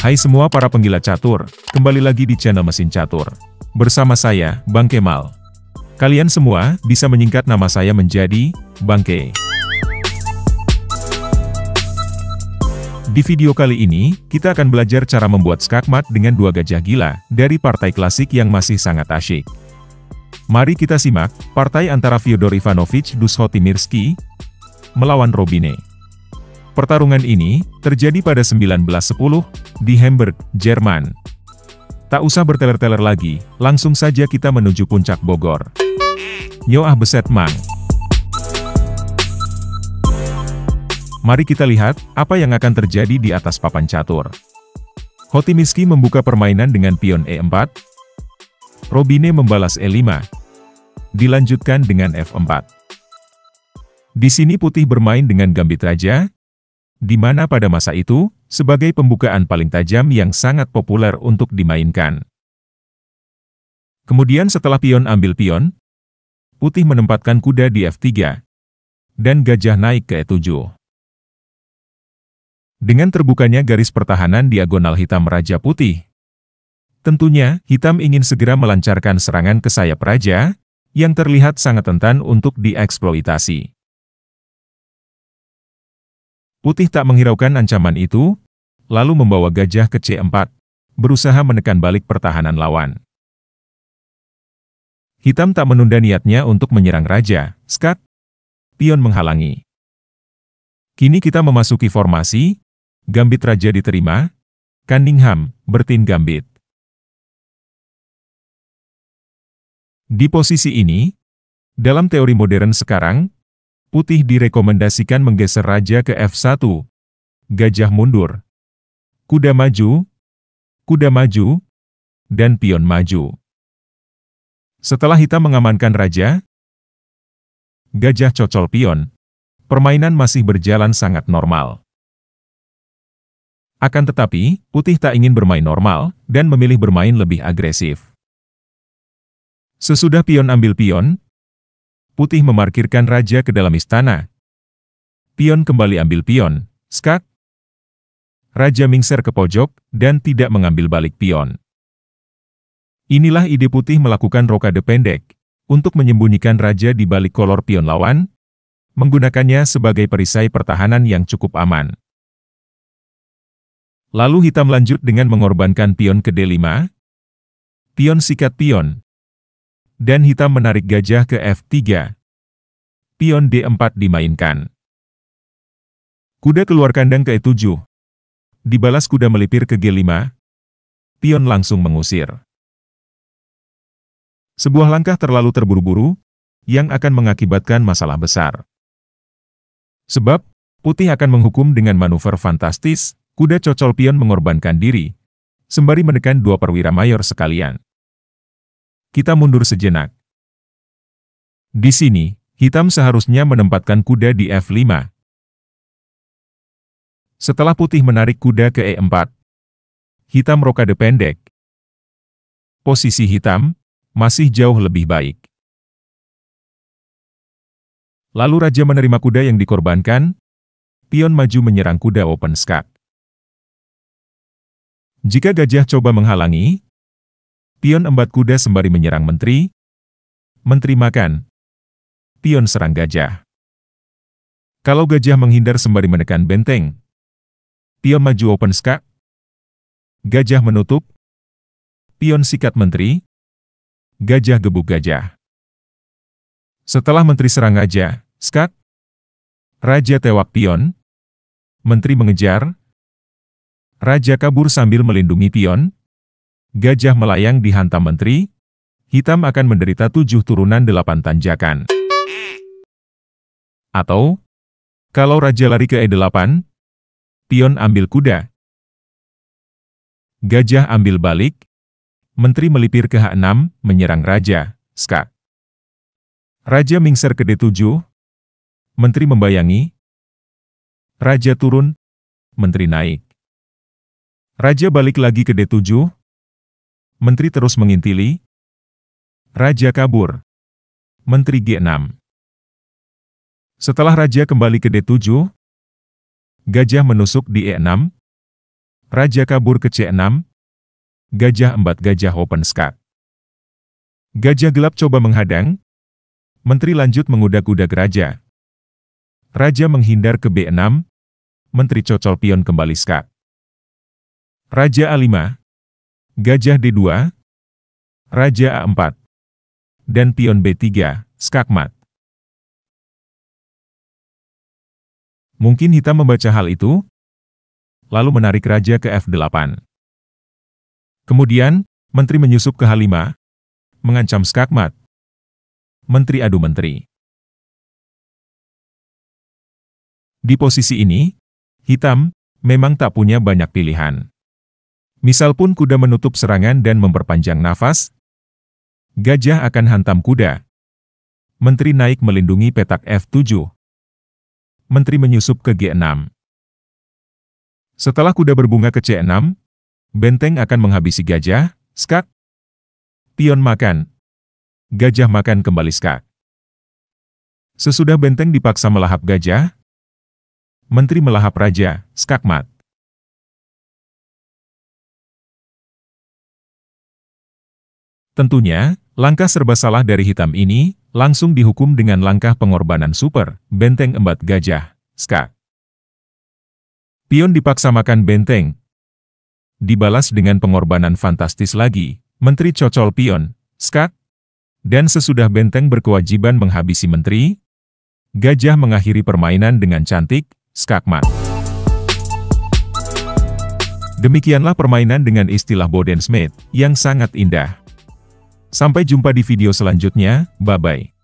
Hai semua para penggila catur, kembali lagi di channel Mesin Catur. Bersama saya, Bang Kemal. Kalian semua bisa menyingkat nama saya menjadi Bang K. Di video kali ini, kita akan belajar cara membuat skakmat dengan dua gajah gila dari partai klasik yang masih sangat asyik. Mari kita simak partai antara Fyodor Ivanovich Dushotimirski melawan Robine. Pertarungan ini terjadi pada 1910 di Hamburg, Jerman. Tak usah berteler-teler lagi, langsung saja kita menuju puncak Bogor. Yoah Beset Mang. Mari kita lihat, apa yang akan terjadi di atas papan catur. Hotimiski membuka permainan dengan pion E4. Robine membalas E5. Dilanjutkan dengan F4. Di sini putih bermain dengan gambit raja, di mana pada masa itu, sebagai pembukaan paling tajam yang sangat populer untuk dimainkan. Kemudian setelah pion ambil pion, putih menempatkan kuda di F3, dan gajah naik ke E7. Dengan terbukanya garis pertahanan diagonal hitam Raja Putih, tentunya hitam ingin segera melancarkan serangan ke sayap Raja, yang terlihat sangat rentan untuk dieksploitasi. Putih tak menghiraukan ancaman itu, lalu membawa gajah ke C4, berusaha menekan balik pertahanan lawan. Hitam tak menunda niatnya untuk menyerang raja, skat. Pion menghalangi. Kini kita memasuki formasi, gambit raja diterima, Cunningham, bertin gambit. Di posisi ini, dalam teori modern sekarang, Putih direkomendasikan menggeser raja ke F1. Gajah mundur. Kuda maju. Kuda maju. Dan pion maju. Setelah hitam mengamankan raja, gajah cocol pion. Permainan masih berjalan sangat normal. Akan tetapi, putih tak ingin bermain normal, dan memilih bermain lebih agresif. Sesudah pion ambil pion, putih memarkirkan raja ke dalam istana. Pion kembali ambil pion, skak. Raja mingser ke pojok, dan tidak mengambil balik pion. Inilah ide putih melakukan rokade pendek, untuk menyembunyikan raja di balik kolor pion lawan, menggunakannya sebagai perisai pertahanan yang cukup aman. Lalu hitam lanjut dengan mengorbankan pion ke D5, pion sikat pion, dan hitam menarik gajah ke F3. Pion D4 dimainkan. Kuda keluar kandang ke E7. Dibalas kuda melipir ke G5. Pion langsung mengusir. Sebuah langkah terlalu terburu-buru, yang akan mengakibatkan masalah besar. Sebab, putih akan menghukum dengan manuver fantastis, kuda cocol pion mengorbankan diri, sembari menekan dua perwira mayor sekalian kita mundur sejenak. Di sini, hitam seharusnya menempatkan kuda di F5. Setelah putih menarik kuda ke E4, hitam rokade pendek. Posisi hitam, masih jauh lebih baik. Lalu raja menerima kuda yang dikorbankan, pion maju menyerang kuda open skak. Jika gajah coba menghalangi, Pion embat kuda sembari menyerang menteri. Menteri makan. Pion serang gajah. Kalau gajah menghindar sembari menekan benteng. Pion maju open skak. Gajah menutup. Pion sikat menteri. Gajah gebuk gajah. Setelah menteri serang aja, skak. Raja tewak pion. Menteri mengejar. Raja kabur sambil melindungi pion. Gajah melayang di dihantam menteri, hitam akan menderita tujuh turunan delapan tanjakan. Atau, kalau raja lari ke E8, pion ambil kuda. Gajah ambil balik, menteri melipir ke H6, menyerang raja, skak. Raja mingser ke D7, menteri membayangi, raja turun, menteri naik. Raja balik lagi ke D7, Menteri terus mengintili. Raja kabur. Menteri G6. Setelah raja kembali ke D7, gajah menusuk di E6, raja kabur ke C6, gajah empat gajah open skak. Gajah gelap coba menghadang, menteri lanjut mengudak-udak raja. Raja menghindar ke B6, menteri cocol pion kembali skak. Raja A5, Gajah D2, Raja A4, dan Pion B3, skakmat. Mungkin hitam membaca hal itu, lalu menarik raja ke F8. Kemudian, menteri menyusup ke H5, mengancam skakmat. Menteri adu menteri. Di posisi ini, hitam memang tak punya banyak pilihan. Misal pun kuda menutup serangan dan memperpanjang nafas, gajah akan hantam kuda. Menteri naik melindungi petak F7. Menteri menyusup ke G6. Setelah kuda berbunga ke C6, benteng akan menghabisi gajah, skak. Pion makan. Gajah makan kembali skak. Sesudah benteng dipaksa melahap gajah, menteri melahap raja, skakmat. Tentunya, langkah serba salah dari hitam ini langsung dihukum dengan langkah pengorbanan super, benteng embat gajah, skak. Pion dipaksa makan benteng. Dibalas dengan pengorbanan fantastis lagi, Menteri cocol pion, skak. Dan sesudah benteng berkewajiban menghabisi menteri, gajah mengakhiri permainan dengan cantik, skak mat. Demikianlah permainan dengan istilah Bodensmith, yang sangat indah. Sampai jumpa di video selanjutnya, bye-bye.